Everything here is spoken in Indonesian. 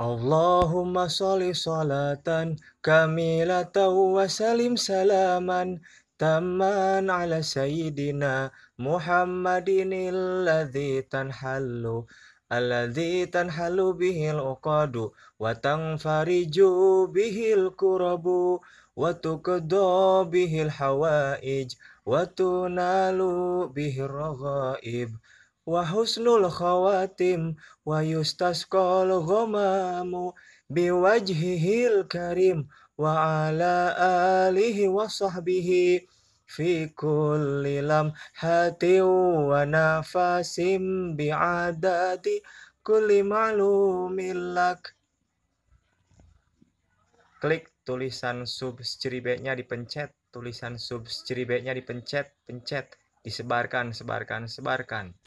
Allahumma sholli sholatan kamilatan wa salim salaman taman ala sayyidina Muhammadin alladhi tanhallu alladhi tanhallu bihil uqadu wa tanfariju bihil kurabu wa tuqda bihil hawaij wa tunalu bihir raghaib wa husnul khawatim wa yustasqalu ghamamu biwajhihil karim wa ala alihi wa sahbihi fi kulli hati wa nafasim biadati kulli ma'lumin lak klik tulisan subscribe-nya dipencet tulisan subscribe-nya dipencet pencet disebarkan sebarkan sebarkan